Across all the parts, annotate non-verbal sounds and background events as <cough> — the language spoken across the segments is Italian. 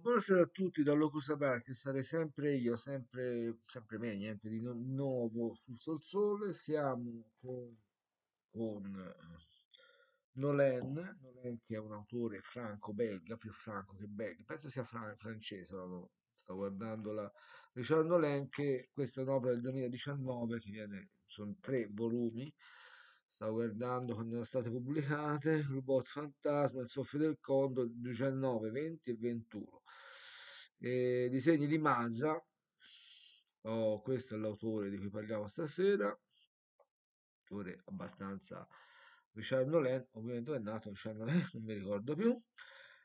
buonasera a tutti da Locus Aperti, sarei sempre io, sempre, sempre me, niente di no, nuovo sul Sol Sole. Siamo con, con eh, Nolan, Nolan, che è un autore franco-belga, più franco che belga, penso sia fran- francese, no? sto guardando la Richard Nolan, che questa è un'opera del 2019 che viene, sono tre volumi, stavo guardando quando sono state pubblicate, Robot Fantasma, Il Soffio del Condo 19, 20 e 21. E disegni di Mazza, oh, questo è l'autore di cui parliamo stasera, autore abbastanza Richard Nolan, ovviamente è nato Richard Nolan, non mi ricordo più.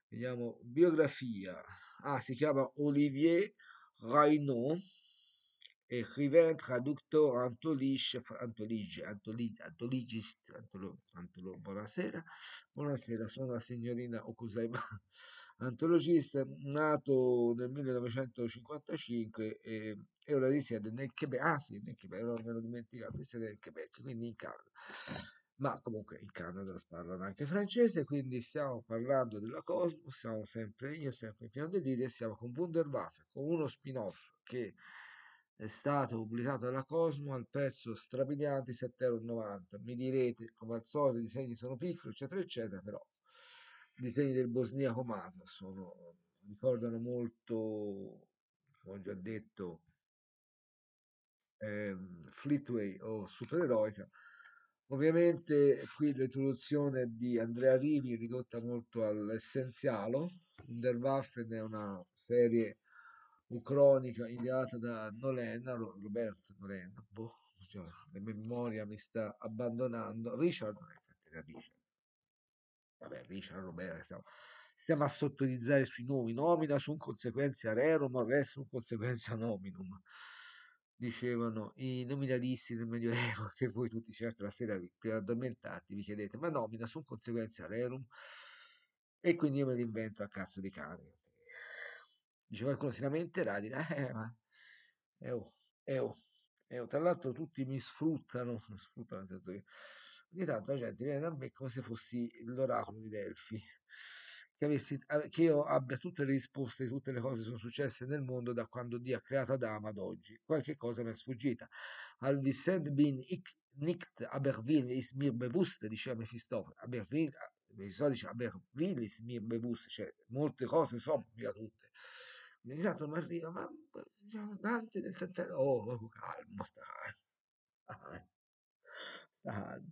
Vediamo biografia, ah si chiama Olivier Raynaud Écrivain, traducteur, antologiste, antologist, antologist, antologist, buonasera, buonasera, sono la signorina Okusaiba, antologista, nato nel 1955 e, e ora risiede nel Quebec, ah sì, nel Quebec, ora me l'ho dimenticato, risiede nel Quebec, quindi in Canada. Ma comunque in Canada parlano anche francese, quindi stiamo parlando della Cosmo, siamo sempre io, sempre in piano delirio, e siamo con Wunderwaffe, con uno spin-off che è stato pubblicato dalla Cosmo al prezzo strabiliante euro. Mi direte, come al solito, i disegni sono piccoli, eccetera, eccetera, però i disegni del Bosnia Mato sono, ricordano molto, come ho già detto, ehm, Fleetway o Supereroica. Ovviamente qui l'introduzione di Andrea Rivi è ridotta molto all'essenziale. Underwaffen è una serie un cronica ideata da Nolen, Roberto Nolen, boh, cioè, la memoria mi sta abbandonando, Richard non era Richard, vabbè Richard Roberto, stiamo, stiamo a sottolineare sui nomi, nomina su un conseguenza rerum, res su un conseguenza nominum, dicevano i nominalisti del Medioevo, <laughs> che voi tutti certo la sera prima addormentati vi chiedete, ma nomina su un conseguenza rerum, e quindi io me l'invento a cazzo di cane dice qualcuno si lamenterà, dirà, eh, eh, ma, eh, oh, eh, oh. Eh, oh. tra l'altro tutti mi sfruttano, <laughs> sfruttano nel senso che ogni tanto la gente viene da me come se fossi l'oracolo di Delfi, che, avessi, che io abbia tutte le risposte di tutte le cose che sono successe nel mondo da quando Dio ha creato Adamo ad oggi. Qualche cosa mi è sfuggita. Al dissent bin ich nicht Aberwil ist mir bewusst, diceva Mefistofano, Aberwil, eh, Mefistofano dice Aberwil ist mir bewusst, cioè molte cose sono, mica tutte ogni tanto mi arriva, ma Dante del Sant'Elmo, oh, oh, calmo, stai. stai.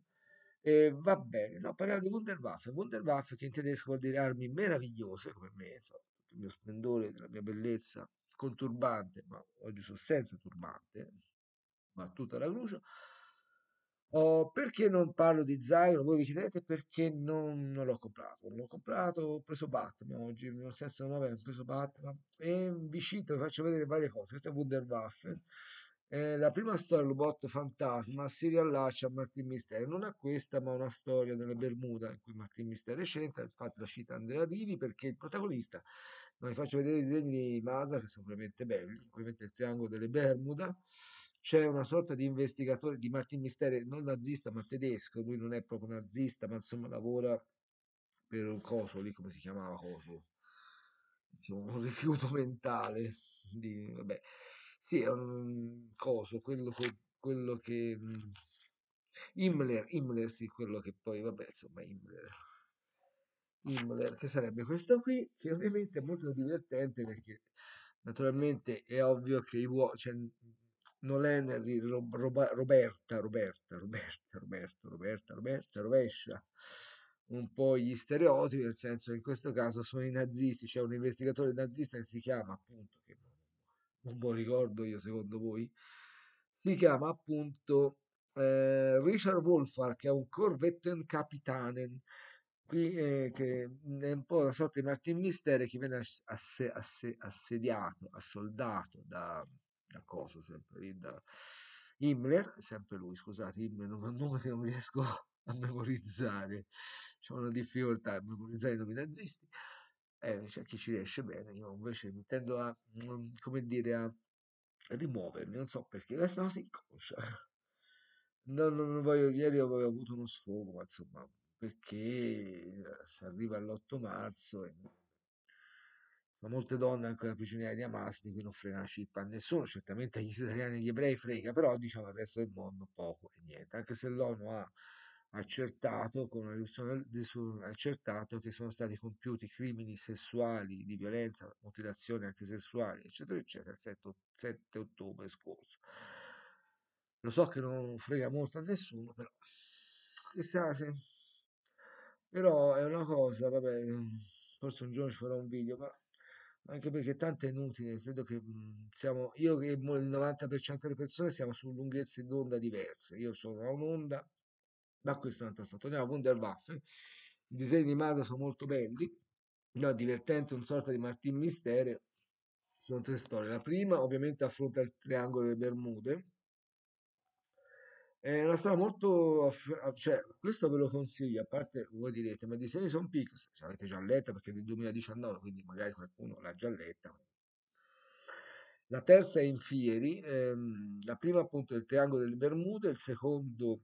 E va bene, no, parliamo di Wunderwaffe. Wunderwaffe che in tedesco vuol dire armi meravigliose come me, insomma, il mio splendore, la mia bellezza conturbante, ma oggi sono senza turbante, battuta alla cruce, Oh, perché non parlo di Zairo? Voi vi chiedete perché non, non l'ho comprato? Non l'ho comprato, ho preso Batman oggi, nel senso 9 ho preso Batman e vi cito, vi faccio vedere varie cose. Questa è Wunderwaffe. Eh, la prima storia, l'ubotto fantasma, si riallaccia a Martin Mistero, non a questa, ma a una storia delle Bermuda in cui Martin Mistero c'entra, infatti la cita Andrea Vivi perché il protagonista, non vi faccio vedere i disegni di Masa che sono veramente belli, ovviamente il triangolo delle Bermuda, c'è una sorta di investigatore di Martin Misteri, non nazista ma tedesco, lui non è proprio nazista, ma insomma lavora per un coso lì, come si chiamava coso? Un rifiuto mentale, di, vabbè, sì, è un coso, quello, quello che... Mm, Himmler, Himmler, sì, quello che poi, vabbè, insomma, Himmler. Himmler, che sarebbe questo qui, che ovviamente è molto divertente perché naturalmente è ovvio che i uomini, cioè, Nolen Rob, Roberta, Roberta, Roberta, Roberta, Roberta, Roberta, rovescia un po' gli stereotipi, nel senso che in questo caso sono i nazisti, c'è cioè un investigatore nazista che si chiama appunto, che non lo ricordo io secondo voi, si chiama appunto eh, Richard Wolfhard, che è un Korvettenkapitanen, qui eh, che è un po' una sorta di Martin Mistere che viene ass- ass- ass- assediato, assoldato da a coso sempre, in Himmler, sempre lui, scusate, Himmler, non, non, <laughs> riesco a memorizzare, c'è una difficoltà a memorizzare i nomi nazisti, eh, c'è chi ci riesce bene, io invece mi tendo a, mm, come dire, a rimuovermi, non so perché, la si inconscia. Non, non, voglio, ieri avevo avuto uno sfogo, ma insomma, perché eh, si arriva all'8 marzo e ma molte donne ancora prigioniere di Hamas di cui non frega la cippa a nessuno, certamente agli israeliani e agli ebrei frega, però diciamo al resto del mondo poco e niente, anche se l'ONU ha accertato, con una riduzione del, del, accertato che sono stati compiuti crimini sessuali di violenza, mutilazioni anche sessuali, eccetera, eccetera, il 7, 7 ottobre scorso. Lo so che non frega molto a nessuno, però chissà se... Però è una cosa, vabbè, forse un giorno ci farò un video, ma anche perché tanto è inutile, credo che mhmm, siamo, io e il 90% delle persone siamo su lunghezze d'onda diverse, io sono a un'onda, ma questo è un altro stato, andiamo a Wunderwaffen, eh. i disegni di Mado sono molto belli, no, divertente, un sorta di Martin Mistere, sono tre storie, la prima ovviamente affronta il triangolo delle Bermude, è una storia molto... Aff- cioè, questo ve lo consiglio, a parte voi direte, ma i disegni sono piccoli, se l'avete già letta perché è del 2019, quindi magari qualcuno l'ha già letta. La terza è in Fieri, ehm, la prima appunto è il Triangolo delle Bermude, il secondo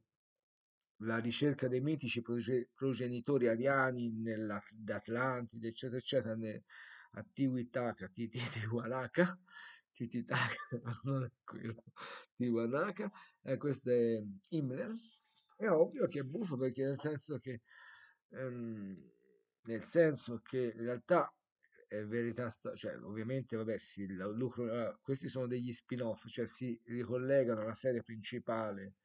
la ricerca dei mitici proge- progenitori ariani nell'Atlantide, eccetera, eccetera, ne- di Titiwalaka, Tititaka, <laughs> quello di Wanaka, eh, questo è Himmler. È ovvio che è buffo perché nel senso che, ehm, nel senso che in realtà è verità, cioè ovviamente vabbè, sì, lucro, ah, questi sono degli spin-off, cioè si ricollegano alla serie principale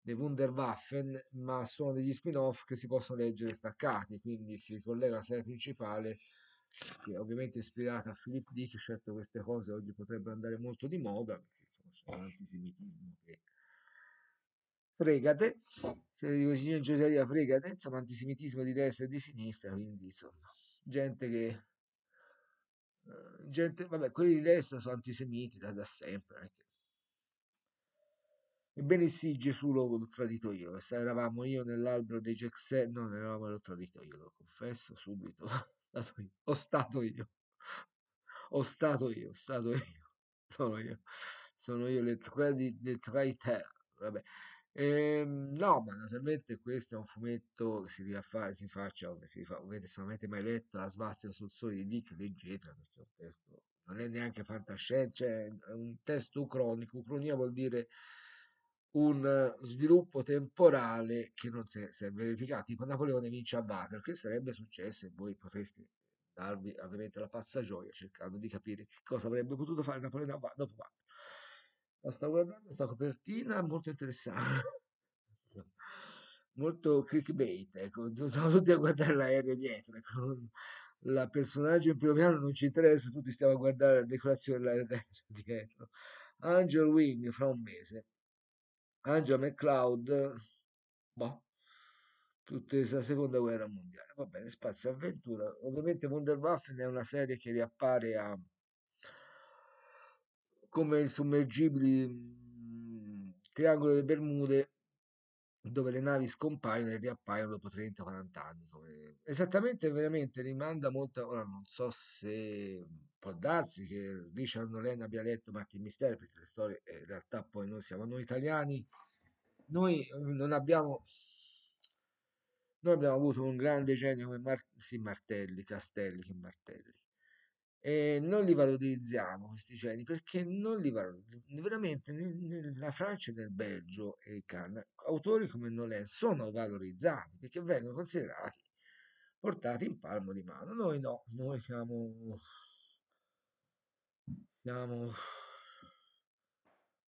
dei Wunderwaffen, ma sono degli spin-off che si possono leggere staccati, quindi si ricollega alla serie principale che ovviamente è ispirata a Philip Dick, certo queste cose oggi potrebbero andare molto di moda, perché c'è un antisemitismo che fregate, se dico Gino Gioseria fregate, insomma antisemitismo di destra e di sinistra, quindi insomma gente che... Eh, gente, vabbè, quelli di destra sono antisemiti da, da sempre, perché Ebbene sì, Gesù l'ho tradito io. Eravamo io nell'albero dei Jackson. non eravamo, l'ho tradito io, lo confesso subito stato io, ho stato io, ho stato io, stato io, <laughs> sono io, sono io le tre di le tre ter, vabbè. E, ehm, no, ma naturalmente questo è un fumetto che si rifà, si faccia, si rifà, ovviamente se mai letto La svastica sul sole di Dick, leggetela, perché un testo, non è neanche fantascienza, cioè è un testo ucronico, ucronia vuol dire un eh, sviluppo temporale che non si è, si è verificato, tipo Napoleone vince a Battle, che sarebbe successo e voi potreste darvi ovviamente la pazza gioia cercando di capire che cosa avrebbe potuto fare Napoleone a Battle, dopo Battle. La sto guardando, questa copertina molto interessante, <laughs> molto clickbait, ecco, sono tutti a guardare l'aereo dietro, ecco, la personaggio in primo piano non ci interessa, tutti stiamo a guardare la decorazione dell'aereo <laughs> dietro. Angel Wing fra un mese Angela ah, McCloud, boh, tutta la seconda guerra mondiale. Va bene, spazio avventura. Ovviamente Wunderwaffen è una serie che riappare a come il mm, Triangolo delle Bermude dove le navi scompaiono e riappaiono dopo 30-40 anni. Esattamente, veramente rimanda molto. Ora non so se può darsi che Richard Nolan abbia letto Martin Mistero, perché le storie eh, in realtà poi noi siamo noi italiani, noi eh, non abbiamo. Noi abbiamo avuto un grande genio come Mar... sì, Martelli, Castelli che Martelli eh, non li valorizziamo questi geni perché non li valorizziamo veramente nella Francia nel Belgio e Cannes autori come Nolan sono valorizzati perché vengono considerati portati in palmo di mano noi no, noi siamo siamo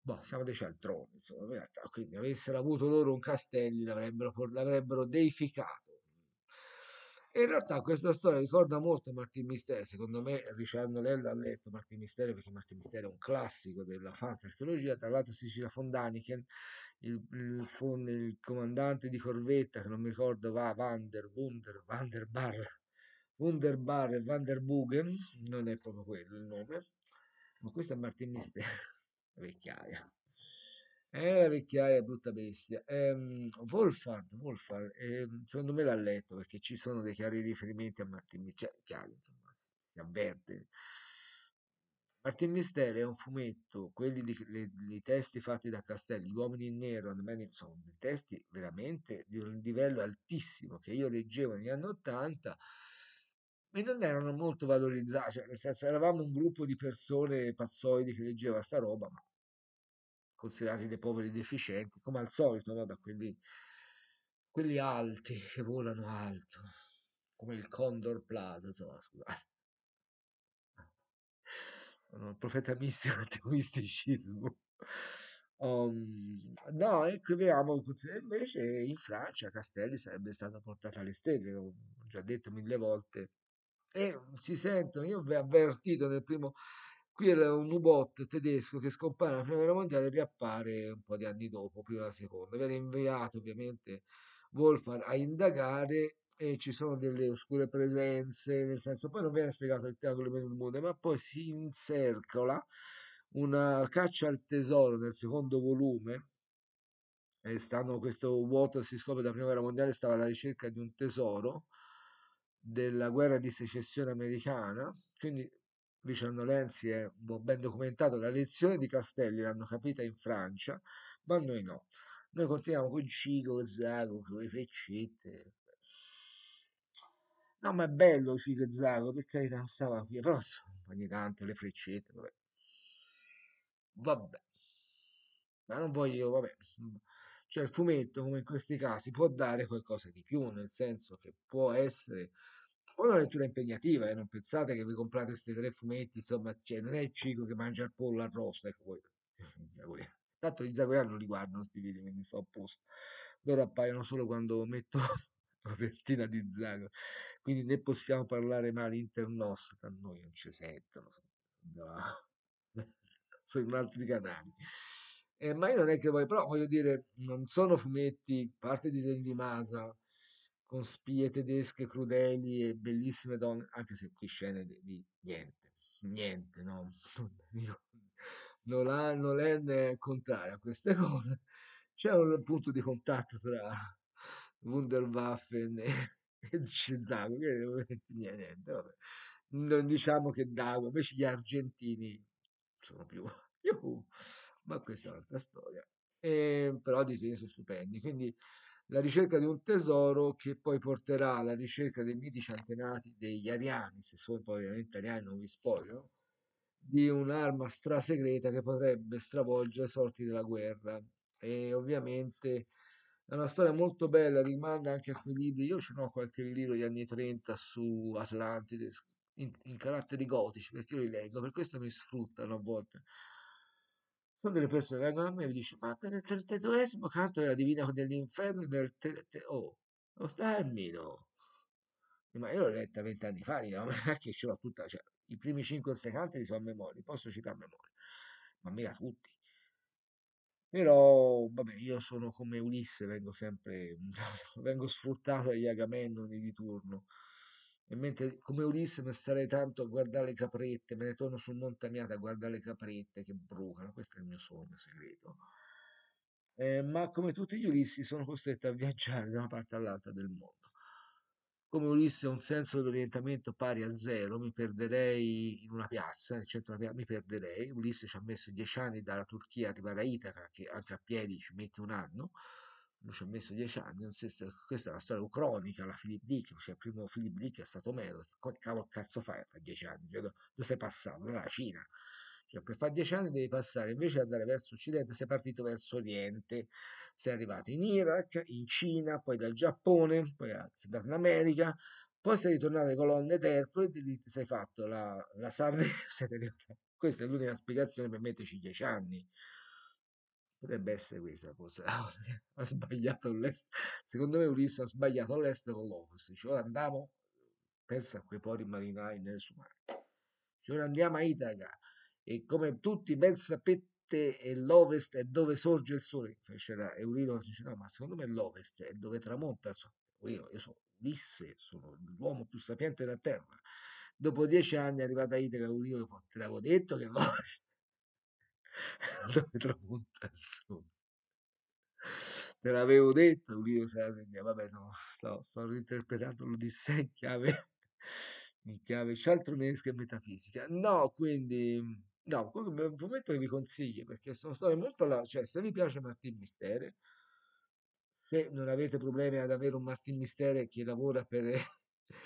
boh, siamo dei cialtroni insomma in realtà quindi avessero avuto loro un castello l'avrebbero, l'avrebbero deificato in realtà questa storia ricorda molto Martin Misteri, secondo me Richard Lella ha letto Martin Misteri perché Martin Misteri è un classico della fantasia, tra l'altro Sicilia Fondaniken, il, il, il, comandante di corvetta, che non mi ricordo, va Vander, Wunder, Vanderbar, Wunderbar e Vanderbugen, non è proprio quello il nome, ma questo è Martin Misteri, <laughs> vecchiaia. Eh, la vecchiaia brutta bestia. Ehm, Wolfhard, Wolfhard ehm, secondo me l'ha letto perché ci sono dei chiari riferimenti a Martin Misteri, cioè, Chiaro, insomma, si avverte. Martin Misteri è un fumetto, quelli di, le, i testi fatti da Castelli, Gli uomini in nero, sono dei testi veramente di un livello altissimo che io leggevo negli anni Ottanta e non erano molto valorizzati, cioè, nel senso eravamo un gruppo di persone pazzoidi che leggeva sta roba, ma considerati dei poveri deficienti, come al solito, no? da quelli, quelli alti che volano alto, come il Condor Plaza, insomma, scusate. Sono un profeta mistico antimisticismo. <laughs> Um, ehm, no, ecco, vediamo invece in Francia Castelli sarebbe stata portata alle stelle, l'ho già detto mille volte, e si sentono, io vi ho avvertito nel primo Qui era un U-Bot tedesco che scompare nella prima guerra mondiale e riappare un po' di anni dopo, prima della seconda. Viene inviato ovviamente Wolfar a indagare e ci sono delle oscure presenze, nel senso poi non viene spiegato il teatro del mondo, ma poi si incercola una caccia al tesoro nel secondo volume, e stanno, questo vuoto si scopre della prima guerra mondiale stava alla ricerca di un tesoro della guerra di secessione americana, quindi Luciano Lenzi è ben documentato, la lezione di Castelli l'hanno capita in Francia, ma noi no. Noi continuiamo con Cico, Zago, con le feccette. No, ma è bello Cico e Zago, per carità, non stava qui, però ogni tanto le freccette, vabbè. Vabbè. Ma non voglio, vabbè. Cioè il fumetto, come in questi casi, può dare qualcosa di più, nel senso che può essere poi una lettura impegnativa, eh? non pensate che vi comprate questi tre fumetti, insomma, cioè, non è il ciclo che mangia il pollo arrosto, ecco quello. <laughs> Tanto gli zagoriani non li guardano questi video, quindi sto a posto. Loro appaiono solo quando metto copertina <laughs> di Zago. Quindi ne possiamo parlare male internos, a noi non ci sentono. No. <laughs> sono in altri canali. Eh, ma io non è che voi, però voglio dire, non sono fumetti, parte disegni di Masa, con spie tedesche crudeli e bellissime donne, anche se qui scene di, di niente, niente, no? Nolan, <laughs> Nolan è contrario a queste <laughs> cose. C'è un punto di contatto tra Wunderwaffen e, <laughs> e Shinzago, che niente, vabbè. Non diciamo che Dago, invece gli argentini sono più... Yuhu, ma questa è un'altra storia. E, ehm, però i disegni sono stupendi, quindi la ricerca di un tesoro che poi porterà alla ricerca dei mitici antenati degli ariani, se sono poi ovviamente ariani non vi spoglio, di un'arma strasegreta che potrebbe stravolgere le sorti della guerra. E ovviamente è una storia molto bella, rimanda anche a quei libri. Io ce n'ho qualche libro degli anni 30 su Atlantide in, in caratteri gotici perché io li leggo, per questo mi sfruttano a volte sono delle persone che vengono a me e mi dicono, ma anche nel 32esimo canto della Divina dell'Inferno, nel te, oh, oh lo termino. Ma io l'ho letta vent'anni fa, dico, <laughs> ma che ce l'ho tutta, cioè, i primi cinque canti li so a memoria, li posso citare a memoria, ma mica tutti. Però, vabbè, io sono come Ulisse, vengo sempre, <laughs> vengo sfruttato dagli Agamennoni di turno. E mentre come Ulisse mi starei tanto a guardare le caprette, me ne torno sul montagnato a guardare le caprette che brucano, questo è il mio sogno segreto. Eh, ma come tutti gli Ulissi sono costretto a viaggiare da una parte all'altra del mondo. Come Ulisse ho un senso dell'orientamento pari a zero, mi perderei in una piazza, nel centro della piazza, mi perderei. Ulisse ci ha messo dieci anni dalla Turchia ad arrivare a Itaca, che anche a piedi ci mette un anno non ci ha messo dieci anni, so, questa è la storia cronica, la Philip Dick, cioè il primo Philip Dick è stato meno, che cavolo cazzo fai a dieci anni? Cioè, dove sei passato? Dalla Cina. Cioè, per fare dieci anni devi passare, invece di andare verso Occidente sei partito verso Oriente, sei arrivato in Iraq, in Cina, poi dal Giappone, poi sei andato in America, poi sei ritornato alle colonne d'Ercole e ti sei fatto la, la Sardegna. <laughs> Questa è l'unica spiegazione per metterci dieci anni. Potrebbe essere questa cosa. <laughs> ha sbagliato l'est. Secondo me Ulisse ha sbagliato l'est con l'ovest. Cioè, ora andiamo, pensa a quei pori marinai nel suo mare. Cioè, andiamo a Itaca e come tutti ben sapete è l'ovest è dove sorge il sole. Cioè, c'era Eurito che diceva, no, ma secondo me l'ovest è dove tramonta il sole. Io, io sono Ulisse, sono l'uomo più sapiente della terra. Dopo dieci anni è arrivata a Itaca, Eurito, te l'avevo detto che l'ovest <laughs> dove tramonta il sole. Te l'avevo detto, Ulio se la sentiva, vabbè no, no, sto reinterpretando l'Odissea in chiave, <laughs> in chiave cialtronesca e metafisica. No, quindi... No, comunque un fumetto che vi consiglio perché sono storie molto larghe, cioè se vi piace Martin Mistere, se non avete problemi ad avere un Martin Mistere che lavora per... <laughs>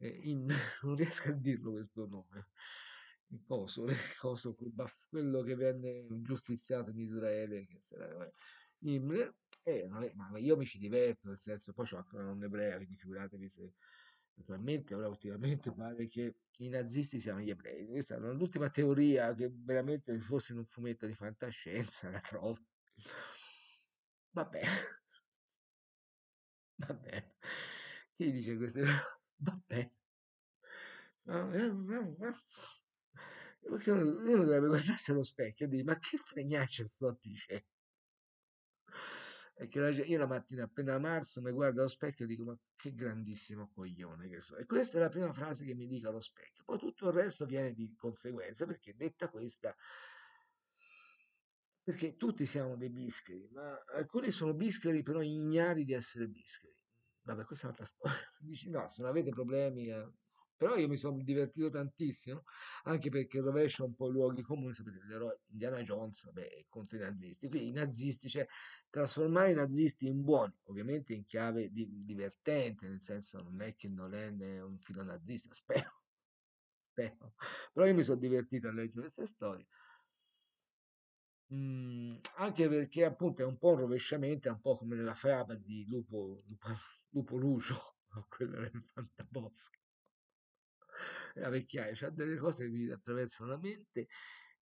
Eh, in, non riesco a dirlo questo nome, il coso, <laughs> il coso quello che venne giustiziato in Israele, che sarà Imre, e ma io mi ci diverto, nel senso, poi ho anche una nonna ebrea, quindi figuratevi se naturalmente ora ultimamente pare che i nazisti siano gli ebrei. Questa è l'ultima teoria che veramente fosse in un fumetto di fantascienza, la trovo. Vabbè. <laughs> Vabbè. Chi dice queste cose? <laughs> Vabbè. Ah, eh, eh, eh. Perché uno dovrebbe guardarsi allo specchio e dire ma che fregnaccio sto dicendo? Perché la, io la mattina appena a marzo mi guardo allo specchio e dico ma che grandissimo coglione che so. E questa è la prima frase che mi dica allo specchio. Poi tutto il resto viene di conseguenza perché detta questa perché tutti siamo dei bischeri, ma alcuni sono bischeri però ignari di essere bischeri. Vabbè, questa è un'altra storia. <laughs> Dici no, se non avete problemi, eh, però io mi sono divertito tantissimo, anche perché rovescia un po' i luoghi comuni, sapete, l'eroe Indiana Jones beh, contro i nazisti. Quindi i nazisti, cioè trasformare i nazisti in buoni, ovviamente in chiave di, divertente, nel senso non è che non è un filo nazista, <laughs> spero. spero. Però io mi sono divertito a leggere queste storie. Mm, anche perché appunto è un po' un rovesciamento, è un po' come nella fiaba di Lupo, Lupo, Lupo Lucio, <laughs> quello del Fantabosco la <laughs> vecchiaia, cioè delle cose che mi attraversano la mente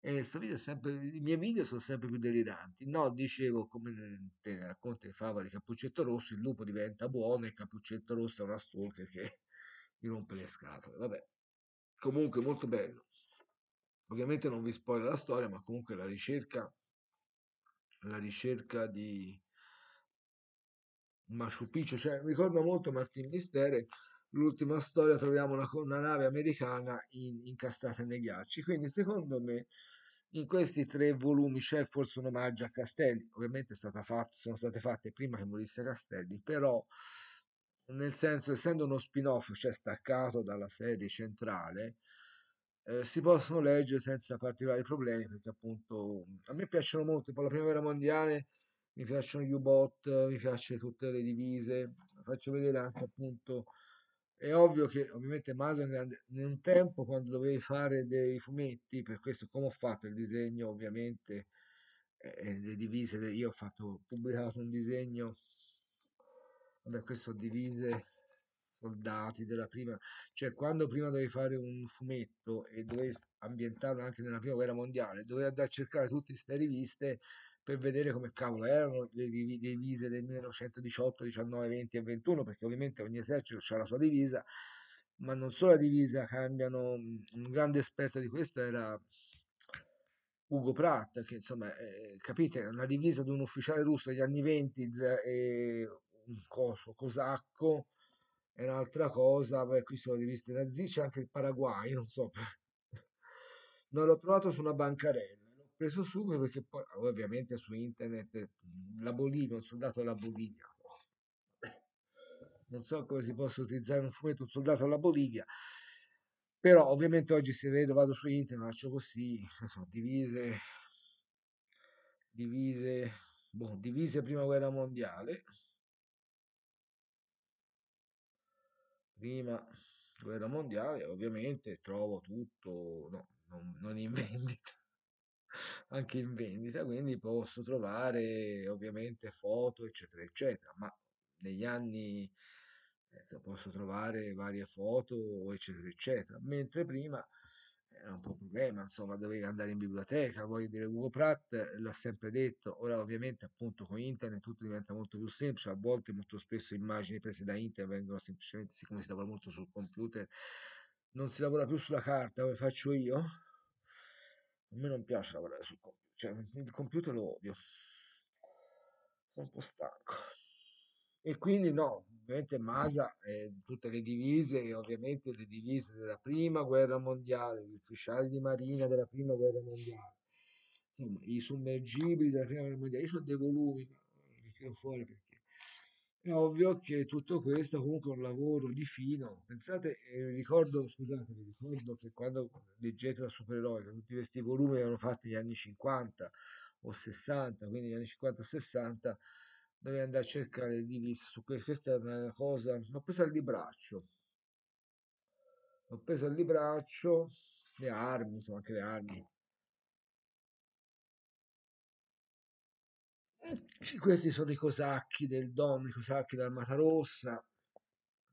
e sempre, i miei video sono sempre più deliranti. No, dicevo, come te ne racconta in favola di Cappuccetto Rosso, il lupo diventa buono e Cappuccetto Rosso è una stalker che <laughs> gli rompe le scatole. Vabbè, comunque molto bello. Ovviamente non vi spoiler la storia, ma comunque la ricerca, la ricerca di Machu Picchu, cioè ricorda molto Martin Mistere, l'ultima storia troviamo una, una nave americana in, incastrata nei ghiacci. Quindi, secondo me, in questi tre volumi c'è forse un omaggio a Castelli. Ovviamente fatta, sono state fatte prima che morisse Castelli, però nel senso, essendo uno spin-off, cioè staccato dalla serie centrale, eh, si possono leggere senza particolari problemi, perché appunto a me piacciono molto, poi la prima guerra mondiale mi piacciono gli U-Bot, mi piacciono tutte le divise, faccio vedere anche appunto è ovvio che ovviamente Mason in un tempo quando dovevi fare dei fumetti, per questo come ho fatto il disegno ovviamente, eh, eh le divise, io ho fatto, pubblicato un disegno, da questo divise soldati della prima, cioè quando prima dovevi fare un fumetto e dovevi ambientarlo anche nella prima guerra mondiale, dovevi andare a cercare tutte queste riviste per vedere come cavolo erano le divise del 1918, 19, 20 e 21, perché ovviamente ogni esercito ha la sua divisa, ma non solo la divisa cambiano, un grande esperto di questo era Ugo Pratt, che insomma, eh, capite, una divisa di un ufficiale russo degli anni 20 e un coso, cosacco, è un'altra cosa, beh, qui sono riviste nazi, c'è anche il Paraguay, non so, <laughs> non l'ho trovato su una bancarella preso subito perché poi ovviamente su internet mhmm, la Bolivia, un soldato della Bolivia, oh, non so come si possa utilizzare un fumetto, un soldato della Bolivia, però ovviamente oggi se vedo vado su internet, faccio così, insomma, divise, divise, boh, divise prima guerra mondiale, prima guerra mondiale, ovviamente trovo tutto, no, non, non in <laughs> vendita anche in vendita, quindi posso trovare ovviamente foto, eccetera, eccetera, ma negli anni eh, posso trovare varie foto, eccetera, eccetera, mentre prima era un po' un problema, insomma, dovevi andare in biblioteca, voglio dire, Ugo Pratt l'ha sempre detto, ora ovviamente appunto con internet tutto diventa molto più semplice, a volte molto spesso immagini prese da internet vengono semplicemente, siccome si lavora molto sul computer, non si lavora più sulla carta come faccio io, a me non piace lavorare sul computer, cioè, il computer lo odio. Sono un po' stanco. E quindi no, ovviamente Masa e tutte le divise, ovviamente le divise della prima guerra mondiale, gli ufficiali di marina della prima guerra mondiale, insomma, i sommergibili della prima guerra mondiale, io ho dei volumi, li tiro fuori perché è ovvio che tutto questo comunque è un lavoro di fino. Pensate, eh, ricordo, scusate, ricordo che quando leggete la supereroica, tutti questi volumi erano fatti negli anni 50 o 60, quindi negli anni 50 o 60 dovevi andare a cercare di vista su questo. Questa è una cosa, l'ho preso al libraccio. L'ho preso al libraccio, le armi, insomma anche le armi questi sono i cosacchi del Don, i cosacchi dell'Armata Rossa,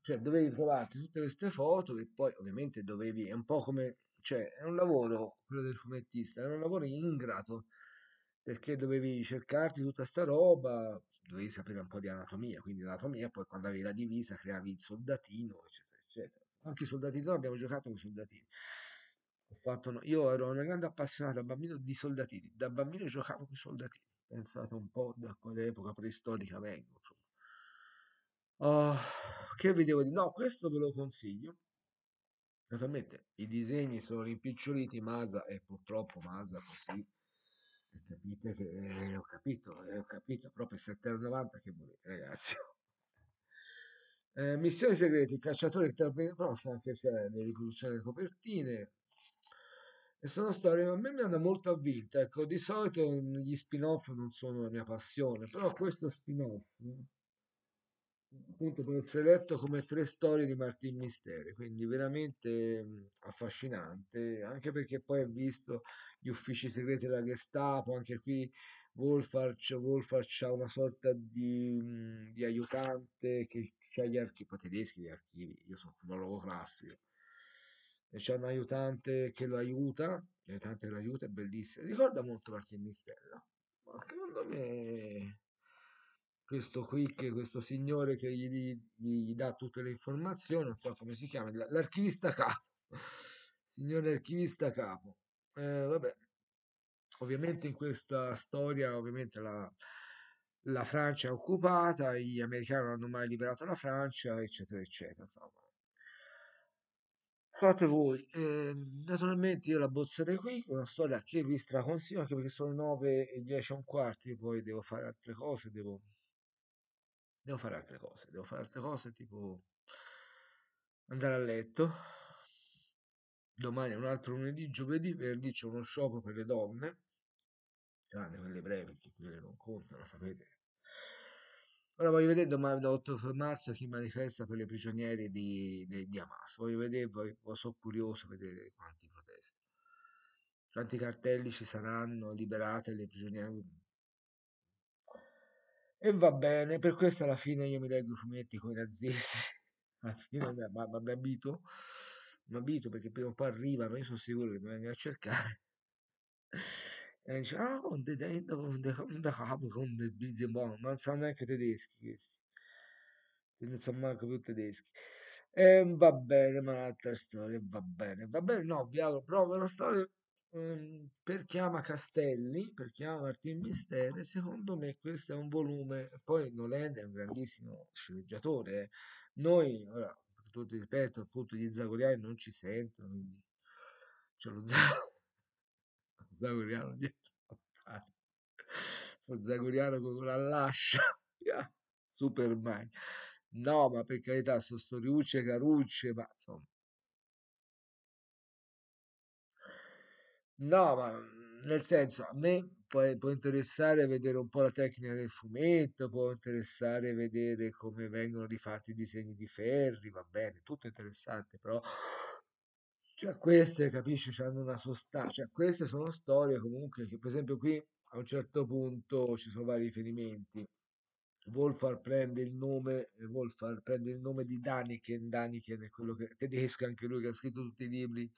cioè dovevi provarti tutte queste foto e poi ovviamente dovevi, è un po' come, cioè è un lavoro quello del fumettista, era un lavoro ingrato perché dovevi cercarti tutta sta roba, dovevi sapere un po' di anatomia, quindi anatomia, poi quando avevi la divisa creavi il soldatino, eccetera, eccetera. Anche i soldatini, noi abbiamo giocato con i soldatini. Fatto, io ero una grande appassionata da bambino di soldatini, da bambino giocavo con i soldatini pensate un po' da quale epoca preistorica vengo. Uh, che vi devo dire? No, questo ve lo consiglio. Naturalmente i disegni sono rimpiccioliti, Masa è purtroppo Masa così. Eh, capite che eh, ho capito, eh, ho capito, proprio 7,90 che volete, ragazzi. Eh, missioni segrete, il cacciatore che termina, però c'è anche c'è le riproduzioni delle copertine, e sono storie, a me mi hanno molto avvinta, ecco, di solito gli spin-off non sono la mia passione, però questo spin-off, appunto, può essere letto come tre storie di Martin Misteri, quindi veramente affascinante, anche perché poi ho visto gli uffici segreti della Gestapo, anche qui Wolfarch, Wolfarch ha una sorta di, di aiutante che ha gli archivi, tedeschi gli archivi, io sono filologo classico, e c'è un aiutante che lo aiuta, l'aiutante lo aiuta, è bellissimo, ricorda molto l'Artemistella, ma secondo me questo qui, che, questo signore che gli, gli, dà tutte le informazioni, non so come si chiama, l'archivista capo, <laughs> signore archivista capo, eh, vabbè, ovviamente in questa storia, ovviamente la la Francia è occupata, gli americani non hanno mai liberato la Francia, eccetera, eccetera. Insomma fate voi. Eh, naturalmente io la bozzerei qui, una storia che vi straconsiglio, anche perché sono 9 e 10 e un quarto, io poi devo fare altre cose, devo, devo fare altre cose, devo fare altre cose tipo andare a letto. Domani è un altro lunedì, giovedì, venerdì c'è uno sciopero per le donne, tranne quelle brevi, che quelle non contano, sapete, Ora voglio vedere domani 8 marzo chi manifesta per le prigioniere di, di, di Hamas. Voglio vedere, voglio, boh, sono curioso di vedere quanti protesti. Quanti cartelli ci saranno, liberate le prigioniere. E va bene, per questo alla fine io mi leggo i fumetti con i nazisti. <laughs> Alla fine mi, mi, mi abito, mi abito perché prima o poi arrivano, io sono sicuro che mi vengono a cercare e und die Inder und die, und die haben Hunde, Bizi ma non sanno neanche tedeschi questi. Cioè, non sono manco più tedeschi. E va bene, ma un'altra storia, va bene, va bene, no, vi auguro proprio una storia um, per chi ama Castelli, per chi ama Martin Mistere, secondo me questo è un volume, poi Nolan è un grandissimo sceneggiatore, eh. noi, ora, tutto ripeto, appunto gli zagoriani non ci sentono, quindi ce lo <laughs> zagoriano. Zagoriano dietro a pari. Zagoriano con la lascia. Superman. No, ma per carità, sono storiucce, carucce, ma insomma. No, ma nel senso, a me può, può, interessare vedere un po' la tecnica del fumetto, può interessare vedere come vengono rifatti i disegni di Ferri, va bene, tutto interessante, però cioè, queste, capisci, hanno una sostanza. Cioè, queste sono storie comunque che, per esempio, qui a un certo punto ci sono vari riferimenti. Wolfar prende il nome, eh, Wolfar prende il nome di Daniken, Daniken è quello che, tedesco, anche lui che ha scritto tutti i libri,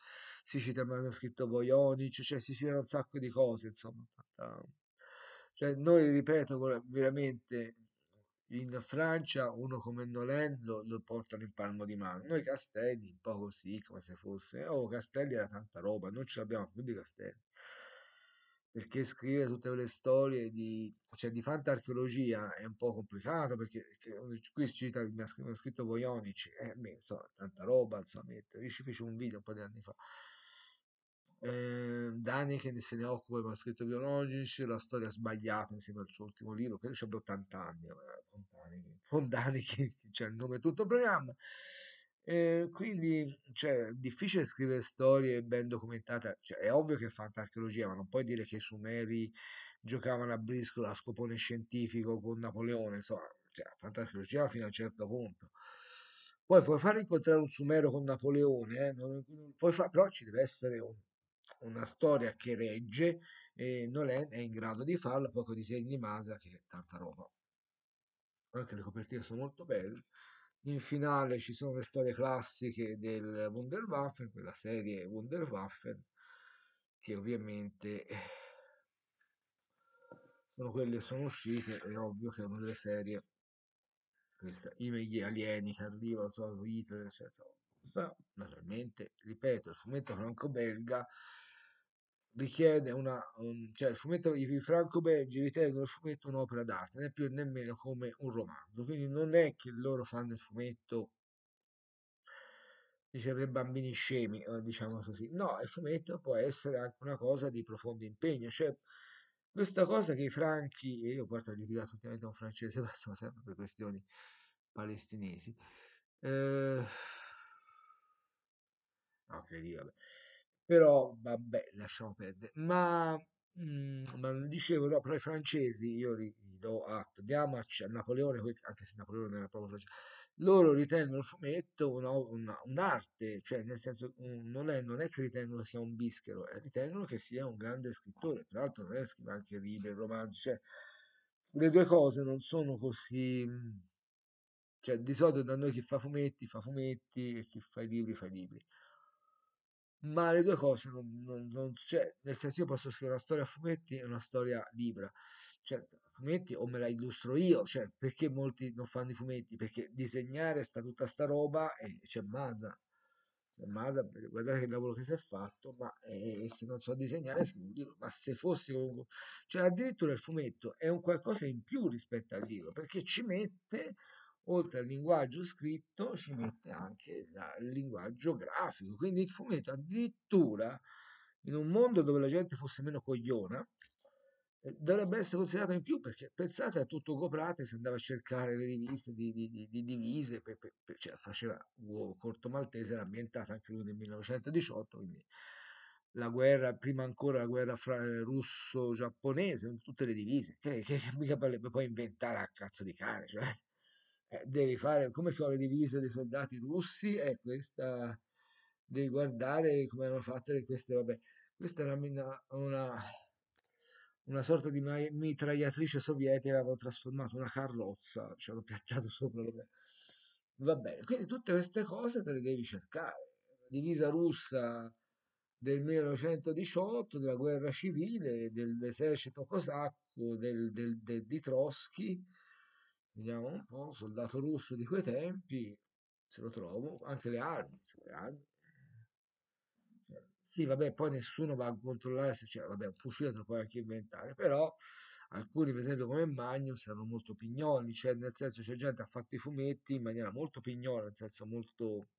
si cita, ma ha scritto Voyonic, cioè si cita un sacco di cose, insomma. Cioè, noi, ripeto, veramente in Francia uno come Nolan lo, lo portano in palmo di mano. Noi Castelli un po' così, come se fosse... Oh, Castelli era tanta roba, non ce l'abbiamo più di Castelli. Perché scrivere tutte quelle storie di, cioè, di fantarcheologia è un po' complicato, perché che, qui cita, mi ha scritto, mi eh, insomma, tanta roba, insomma, io ci fece un video un po' di anni fa eh, da che se ne occupa di maschetto biologici, la storia sbagliata insieme al suo ultimo libro, credo ci abbia 80 anni, Dani che c'è il nome tutto il programma. Eh, quindi cioè, è difficile scrivere storie ben documentate, cioè, è ovvio che è fantarcheologia, ma non puoi dire che i Sumeri giocavano a briscola a scopone scientifico con Napoleone, insomma, cioè, fantarcheologia fino a un certo punto. Poi puoi far incontrare un Sumero con Napoleone, eh? non, non, non, fa, però ci deve essere un, una storia che regge e Nolan è in grado di farlo, i disegni di Masa che è tanta roba. Anche le copertine sono molto belle. In finale ci sono le storie classiche del Wunderwaffen, quella serie Wunderwaffen, che ovviamente eh, sono quelle che sono uscite, è ovvio che è una delle serie, questa, i alieni che arrivano, so, Hitler, eccetera però, naturalmente, ripeto, il fumetto franco-belga richiede una... Un, cioè il fumetto, i franco-belgi ritengono il fumetto un'opera d'arte, né più né meno come un romanzo. Quindi non è che loro fanno il fumetto dice per bambini scemi, eh, diciamo così. No, il fumetto può essere anche una cosa di profondo impegno, cioè questa cosa che i franchi, e io porto a litigare ultimamente un francese, <laughs> ma sono sempre per questioni palestinesi, eh, Ah, ok, vabbè. Però vabbè, lasciamo perdere. Ma, mh, mm, ma dicevo, no, però i francesi, io li, li do atto, diamo a, a Napoleone, anche se Napoleone non era proprio francese, loro ritengono il fumetto una, una, un'arte, cioè nel senso un, non, è, non, è, che ritengono sia un bischero, eh, ritengono che sia un grande scrittore, tra l'altro non è, che scrive anche libri, romanzi, cioè le due cose non sono così, mm, cioè di solito da noi chi fa fumetti fa fumetti e chi fa i libri fa i libri ma le due cose non, non, non c'è, cioè, nel senso io posso scrivere una storia a fumetti e una storia libera, cioè fumetti o me la illustro io, cioè perché molti non fanno i fumetti? Perché disegnare sta tutta sta roba e c'è Masa, c'è Masa, guardate che lavoro che si è fatto, ma eh, se non so disegnare scrivo un libro, ma se fossi comunque, cioè addirittura il fumetto è un qualcosa in più rispetto al libro, perché ci mette oltre al linguaggio scritto ci mette anche il linguaggio grafico, quindi il fumetto addirittura in un mondo dove la gente fosse meno cogliona eh, dovrebbe essere considerato in più perché pensate a tutto coprate se andava a cercare le riviste di, di, di, di divise per, per, per, cioè faceva wow, Corto Maltese era ambientato anche lui nel 1918 quindi la guerra, prima ancora la guerra fra eh, russo-giapponese, tutte le divise, che, che, che mica poi inventare a cazzo di cane, cioè eh, devi fare come sono le divise dei soldati russi è eh, questa devi guardare come erano fatte queste vabbè questa era una, una, una sorta di mitragliatrice sovietica avevano trasformato una carrozza ci hanno piacciato sopra va bene quindi tutte queste cose te le devi cercare la divisa russa del 1918 della guerra civile dell'esercito cosacco del, del, del, di Trotsky Vediamo un po', soldato russo di quei tempi, se lo trovo, anche le armi, le armi. Cioè, sì, vabbè, poi nessuno va a controllare se c'è, vabbè, un fucile te lo puoi anche inventare, però alcuni, per esempio, come Magnus, erano molto pignoli, cioè nel senso c'è gente che ha fatto i fumetti in maniera molto pignola, nel senso molto...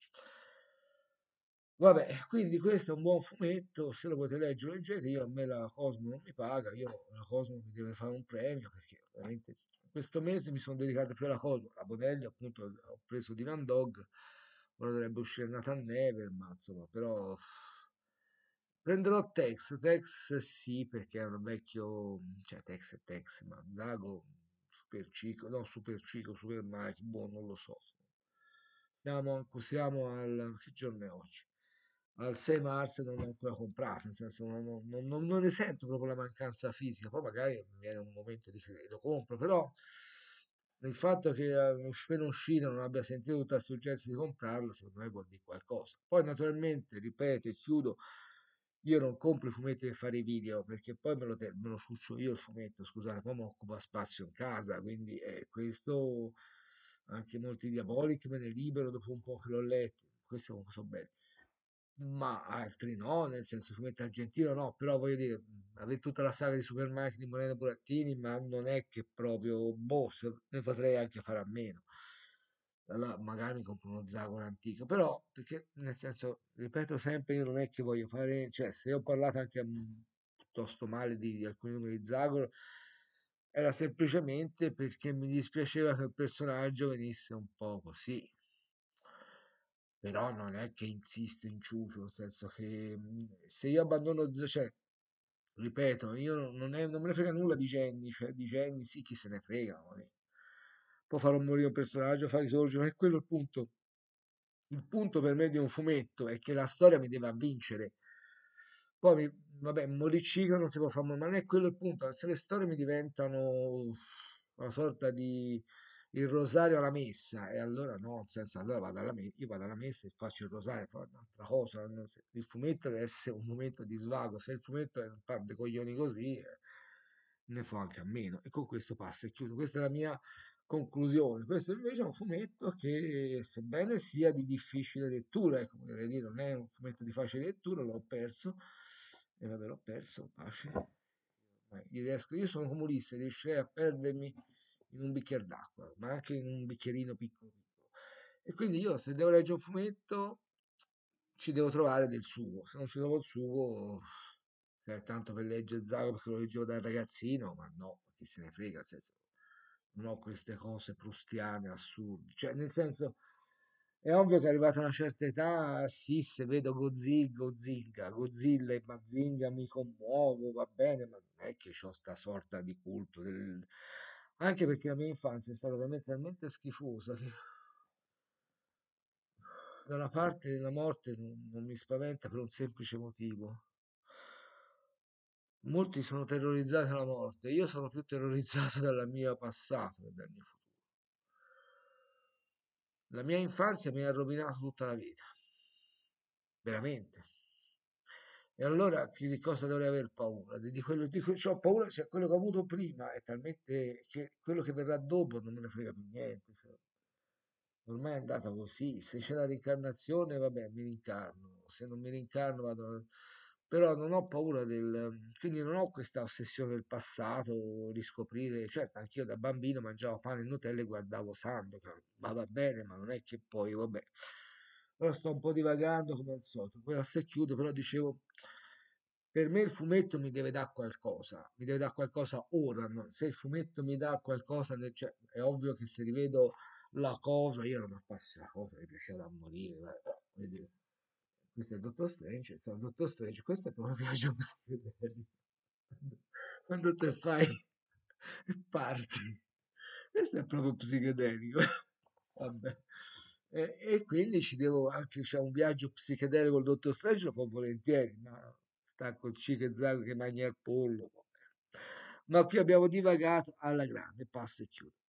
Vabbè, quindi questo è un buon fumetto, se lo potete leggere leggete, io a me la Cosmo non mi paga, io la Cosmo mi deve fare un premio perché veramente questo mese mi sono dedicato più alla colpa, La Bonelli appunto ho preso di Van Dog, ora dovrebbe uscire Nathan Never, ma insomma però... Prenderò Tex, Tex sì perché è un vecchio, cioè Tex e Tex, ma Zago, Super Cico, no Super Cico, Super Mike, boh non lo so. Siamo, siamo al... che giorno è oggi? al 6 marzo non l'ho ancora comprato, nel senso non, non, non, non, ne sento proprio la mancanza fisica, poi magari mi viene un momento di lo compro, però il fatto che eh, appena uscito non abbia sentito tutta il successo di comprarlo, secondo me vuol dire qualcosa. Poi naturalmente, ripeto e chiudo, io non compro i fumetti per fare i video perché poi me lo, te- me lo ciuccio io il fumetto, scusate, poi mi occupa spazio in casa, quindi eh, questo anche molti diabolici me ne libero dopo un po' che l'ho letto, questo è un so bello ma altri no, nel senso fumetto argentino no, però voglio dire, avere tutta la saga di Supermarket di Moreno Burattini, ma non è che proprio, boh, ne potrei anche fare a meno. Allora, magari compro uno Zagon antico, però, perché nel senso, ripeto sempre, io non è che voglio fare, cioè, se ho parlato anche piuttosto male di, di alcuni numeri di Zagon, era semplicemente perché mi dispiaceva che il personaggio venisse un po' così, però non è che insisto in ciucio, nel senso che mhmm, se io abbandono, cioè, ripeto, io non, è, non me ne frega nulla di Jenny, cioè di Jenny sì, chi se ne frega, poi, può farlo morire un personaggio, farò risorgere, ma è quello il punto. Il punto per me di un fumetto è che la storia mi deve avvincere. Poi, vabbè, moriciclo non si può fare, ma non è quello il punto. Se le storie mi diventano una sorta di il rosario alla messa e allora no, nel senso allora vado alla messa, io vado alla messa e faccio il rosario, poi un'altra cosa, il fumetto deve essere un momento di svago, se il fumetto è un par di coglioni così eh, ne fa anche a meno e con questo passo e chiudo, questa è la mia conclusione, questo invece è un fumetto che sebbene sia di difficile lettura, ecco, dire, non è un fumetto di facile lettura, l'ho perso e vabbè l'ho perso, pace. Cioè, io, riesco, io sono comunista, riuscirei a perdermi in un bicchiere d'acqua, ma anche in un bicchierino piccolo piccolo. E quindi io se devo leggere un fumetto ci devo trovare del sugo, se non ci trovo il sugo, eh, tanto per leggere Zago perché lo leggevo da ragazzino, ma no, chi se ne frega, nel senso, non ho queste cose prustiane assurde, cioè nel senso... È ovvio che arrivata una certa età, sì, se vedo Godzilla, Godzilla, Godzilla e Mazinga mi commuovo, va bene, ma non è che ho sta sorta di culto del, anche perché la mia infanzia è stata talmente, talmente schifosa che dalla parte della morte non, non, mi spaventa per un semplice motivo. Molti sono terrorizzati dalla morte, io sono più terrorizzato dal mio passato che dal mio futuro. La mia infanzia mi ha rovinato tutta la vita, veramente. E allora di cosa dovrei aver paura? Di quello di cui ho paura, cioè quello che ho avuto prima è talmente che quello che verrà dopo non me ne frega più niente. Cioè, ormai è andata così. Se c'è la rincarnazione, vabbè, mi rincarno. Se non mi rincarno, vado. Però non ho paura del. Quindi non ho questa ossessione del passato, riscoprire. Certo, anch'io da bambino mangiavo pane e Nutella e guardavo Sandokan. Ma va bene, ma non è che poi, vabbè. Ora sto un po' divagando come al solito, poi a se chiudo, però dicevo, per me il fumetto mi deve dare qualcosa, mi deve dare qualcosa ora, no? se il fumetto mi dà qualcosa, cioè, è ovvio che se rivedo la cosa, io non un appassionato, la cosa mi piaceva da morire, guarda, eh, vedi, questo è il dottor Strange, insomma, il dottor Strange, questo è proprio viaggio <laughs> quando te fai e <laughs> parti. Questo è proprio psichedelico. <laughs> Vabbè eh, e quindi ci devo anche c'è cioè, un viaggio psichedelico col dottor Strange lo fa volentieri ma sta col zago che mangia il pollo ma qui abbiamo divagato alla grande passo e chiudo